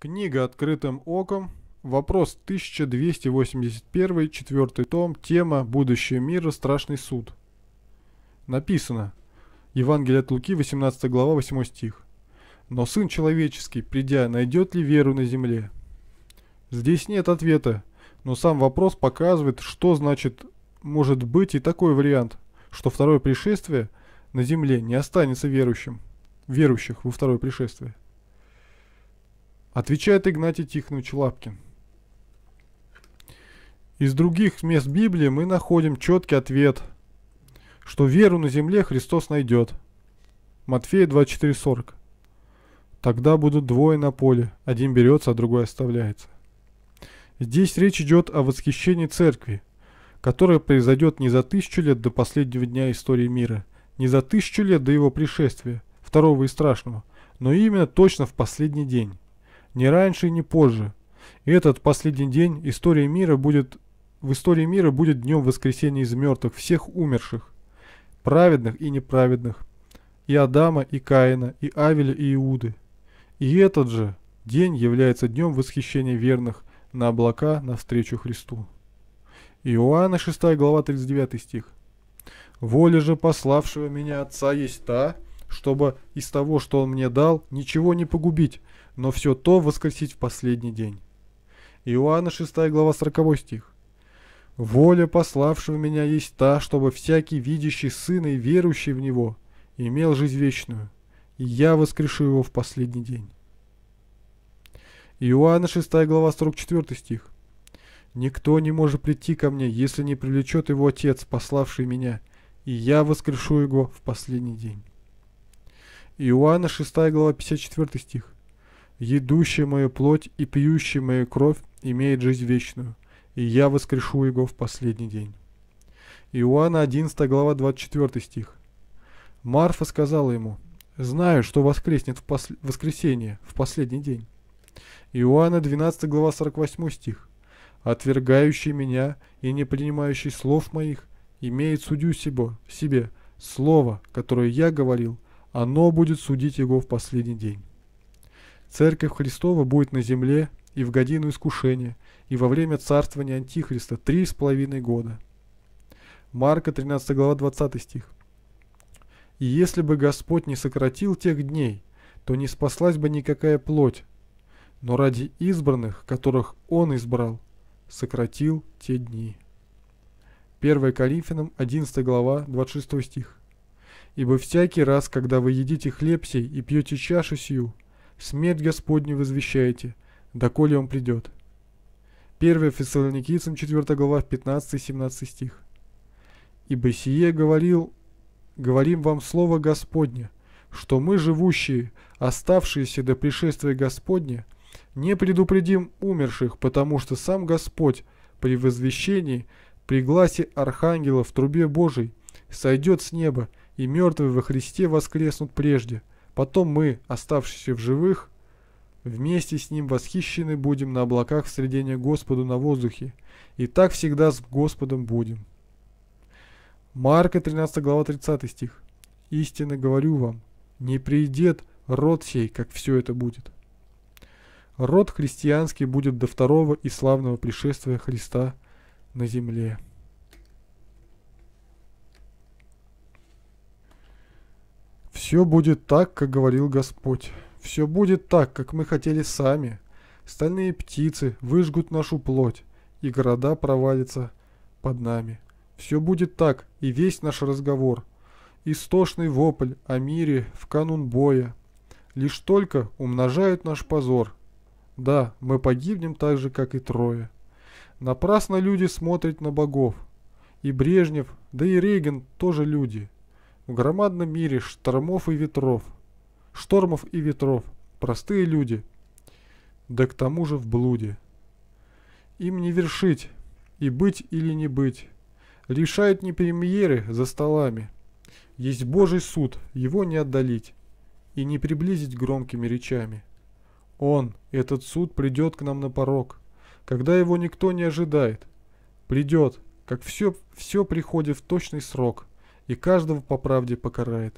Книга «Открытым оком». Вопрос 1281, четвертый том, тема «Будущее мира. Страшный суд». Написано. Евангелие от Луки, 18 глава, 8 стих. «Но Сын Человеческий, придя, найдет ли веру на земле?» Здесь нет ответа, но сам вопрос показывает, что значит может быть и такой вариант, что второе пришествие на земле не останется верующим, верующих во второе пришествие. Отвечает Игнатий Тихонович Лапкин. Из других мест Библии мы находим четкий ответ, что веру на земле Христос найдет. Матфея 24:40. Тогда будут двое на поле, один берется, а другой оставляется. Здесь речь идет о восхищении церкви, которое произойдет не за тысячу лет до последнего дня истории мира, не за тысячу лет до его пришествия, второго и страшного, но именно точно в последний день. Ни раньше, ни позже. И этот последний день история мира будет... В истории мира будет днем воскресения из мертвых всех умерших. Праведных и неправедных. И Адама, и Каина, и Авеля, и Иуды. И этот же день является днем восхищения верных на облака навстречу Христу. Иоанна 6 глава 39 стих. «Воля же пославшего меня Отца есть та, чтобы из того, что Он мне дал, ничего не погубить, но все то воскресить в последний день. Иоанна 6 глава 40 стих. «Воля пославшего меня есть та, чтобы всякий видящий Сына и верующий в Него имел жизнь вечную, и я воскрешу его в последний день». Иоанна 6 глава 44 стих. «Никто не может прийти ко мне, если не привлечет его Отец, пославший меня, и я воскрешу его в последний день». Иоанна 6 глава 54 стих едущий мою плоть и пьющий мою кровь, имеет жизнь вечную, и я воскрешу его в последний день». Иоанна 11 глава 24 стих. Марфа сказала ему, «Знаю, что воскреснет в пос... воскресенье, в последний день». Иоанна 12 глава 48 стих. «Отвергающий меня и не принимающий слов моих, имеет судью сего, себе, слово, которое я говорил, оно будет судить его в последний день». Церковь Христова будет на земле и в годину искушения, и во время царствования Антихриста три с половиной года. Марка 13 глава 20 стих. «И если бы Господь не сократил тех дней, то не спаслась бы никакая плоть, но ради избранных, которых Он избрал, сократил те дни». 1 Коринфянам 11 глава 26 стих. «Ибо всякий раз, когда вы едите хлеб сей и пьете чашу сию, смерть Господню возвещайте, доколе он придет. 1 Фессалоникийцам 4 глава 15-17 стих. «Ибо сие говорил, говорим вам слово Господне, что мы, живущие, оставшиеся до пришествия Господня, не предупредим умерших, потому что сам Господь при возвещении, при гласе архангела в трубе Божией, сойдет с неба, и мертвые во Христе воскреснут прежде – Потом мы, оставшиеся в живых, вместе с ним восхищены будем на облаках в средине Господу на воздухе, и так всегда с Господом будем. Марка 13 глава 30 стих. «Истинно говорю вам, не придет род сей, как все это будет». Род христианский будет до второго и славного пришествия Христа на земле. Все будет так, как говорил Господь. Все будет так, как мы хотели сами. Стальные птицы выжгут нашу плоть, и города провалятся под нами. Все будет так, и весь наш разговор. Истошный вопль о мире в канун боя. Лишь только умножают наш позор. Да, мы погибнем так же, как и трое. Напрасно люди смотрят на богов. И Брежнев, да и Рейген тоже люди – в громадном мире штормов и ветров. Штормов и ветров. Простые люди. Да к тому же в блуде. Им не вершить, и быть или не быть. Решают не премьеры за столами. Есть Божий суд, его не отдалить и не приблизить громкими речами. Он, этот суд, придет к нам на порог, когда его никто не ожидает. Придет, как все, все приходит в точный срок – и каждого по правде покарает.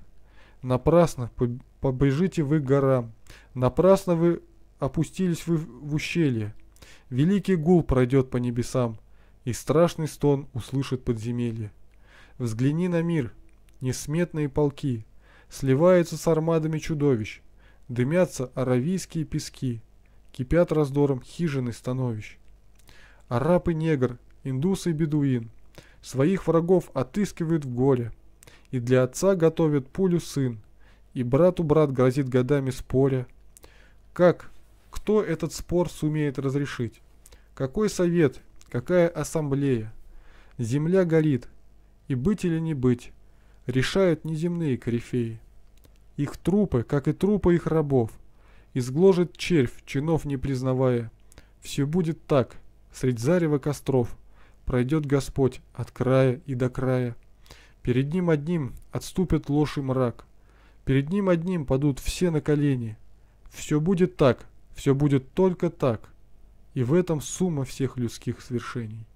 Напрасно побежите вы к горам, напрасно вы опустились вы в ущелье. Великий гул пройдет по небесам, и страшный стон услышит подземелье. Взгляни на мир, несметные полки, сливаются с армадами чудовищ, дымятся аравийские пески, кипят раздором хижины становищ. Араб и негр, индус и бедуин, своих врагов отыскивают в горе – и для отца готовит пулю сын, и брату брат грозит годами споря. Как, кто этот спор сумеет разрешить? Какой совет, какая ассамблея? Земля горит, и быть или не быть, решают неземные корифеи. Их трупы, как и трупы их рабов, изгложит червь, чинов не признавая. Все будет так, средь зарева костров, пройдет Господь от края и до края. Перед ним одним отступит ложь и мрак. Перед ним одним падут все на колени. Все будет так, все будет только так. И в этом сумма всех людских свершений.